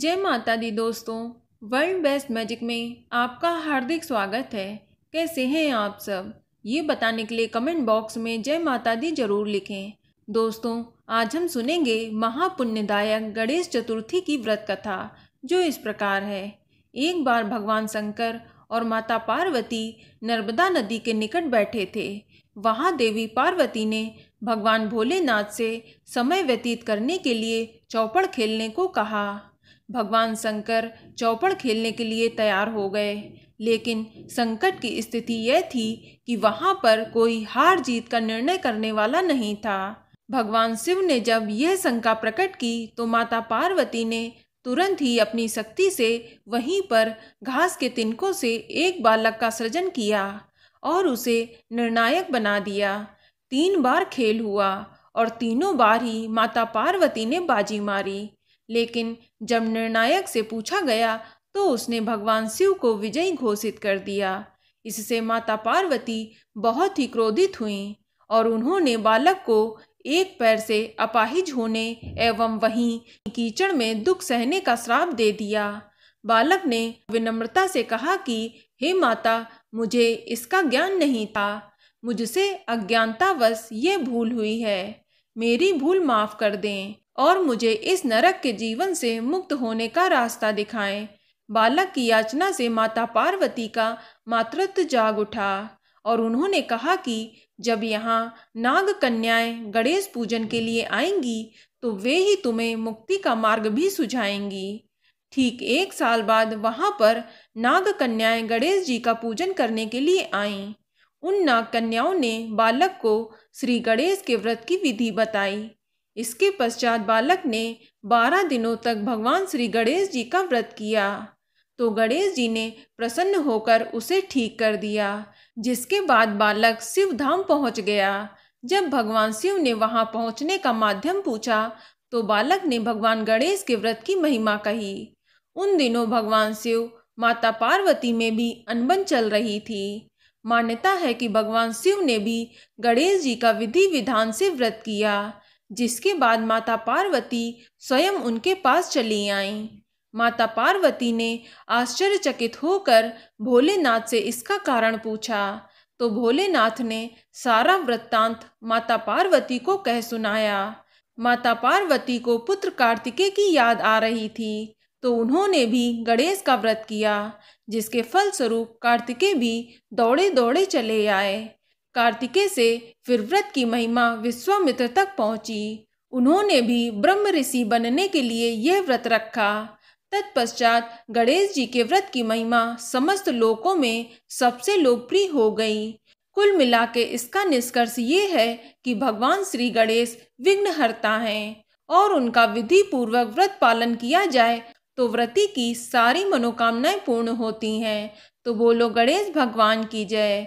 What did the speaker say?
जय माता दी दोस्तों वर्ल्ड बेस्ट मैजिक में आपका हार्दिक स्वागत है कैसे हैं आप सब ये बताने के लिए कमेंट बॉक्स में जय माता दी जरूर लिखें दोस्तों आज हम सुनेंगे महापुण्यदायक गणेश चतुर्थी की व्रत कथा जो इस प्रकार है एक बार भगवान शंकर और माता पार्वती नर्मदा नदी के निकट बैठे थे वहाँ देवी पार्वती ने भगवान भोलेनाथ से समय व्यतीत करने के लिए चौपड़ खेलने को कहा भगवान शंकर चौपड़ खेलने के लिए तैयार हो गए लेकिन संकट की स्थिति यह थी कि वहाँ पर कोई हार जीत का निर्णय करने वाला नहीं था भगवान शिव ने जब यह शंका प्रकट की तो माता पार्वती ने तुरंत ही अपनी शक्ति से वहीं पर घास के तिनकों से एक बालक का सृजन किया और उसे निर्णायक बना दिया तीन बार खेल हुआ और तीनों बार ही माता पार्वती ने बाजी मारी लेकिन जब निर्णायक से पूछा गया तो उसने भगवान शिव को विजयी घोषित कर दिया इससे माता पार्वती बहुत ही क्रोधित हुईं और उन्होंने बालक को एक पैर से अपाहिज होने एवं वहीं कीचड़ में दुख सहने का श्राप दे दिया बालक ने विनम्रता से कहा कि हे माता मुझे इसका ज्ञान नहीं था मुझसे अज्ञानतावश ये भूल हुई है मेरी भूल माफ़ कर दें और मुझे इस नरक के जीवन से मुक्त होने का रास्ता दिखाएं बालक की याचना से माता पार्वती का मातृत्व जाग उठा और उन्होंने कहा कि जब यहाँ नाग कन्याएं गणेश पूजन के लिए आएंगी तो वे ही तुम्हें मुक्ति का मार्ग भी सुझाएंगी ठीक एक साल बाद वहाँ पर नाग कन्याएं गणेश जी का पूजन करने के लिए आईं उन नाग कन्याओं ने बालक को श्री गणेश के व्रत की विधि बताई इसके पश्चात बालक ने बारह दिनों तक भगवान श्री गणेश जी का व्रत किया तो गणेश जी ने प्रसन्न होकर उसे ठीक कर दिया जिसके बाद बालक शिव धाम पहुँच गया जब भगवान शिव ने वहाँ पहुँचने का माध्यम पूछा तो बालक ने भगवान गणेश के व्रत की महिमा कही उन दिनों भगवान शिव माता पार्वती में भी अनबन चल रही थी मान्यता है कि भगवान शिव ने भी गणेश जी का विधि विधान से व्रत किया जिसके बाद माता पार्वती स्वयं उनके पास चली आईं माता पार्वती ने आश्चर्यचकित होकर भोलेनाथ से इसका कारण पूछा तो भोलेनाथ ने सारा वृत्तांत माता पार्वती को कह सुनाया माता पार्वती को पुत्र कार्तिकेय की याद आ रही थी तो उन्होंने भी गणेश का व्रत किया जिसके फलस्वरूप कार्तिकेय भी दौड़े दौड़े चले आए कार्तिकेय से फिर व्रत की महिमा विश्वामित्र तक पहुंची उन्होंने भी ब्रह्म ऋषि बनने के लिए यह व्रत रखा तत्पश्चात गणेश जी के व्रत की महिमा समस्त लोकों में सबसे लोकप्रिय हो गई कुल मिला के इसका निष्कर्ष ये है कि भगवान श्री गणेश विघ्नहरता हैं और उनका विधि पूर्वक व्रत पालन किया जाए तो व्रति की सारी मनोकामनाएं पूर्ण होती हैं तो बोलो गणेश भगवान की जय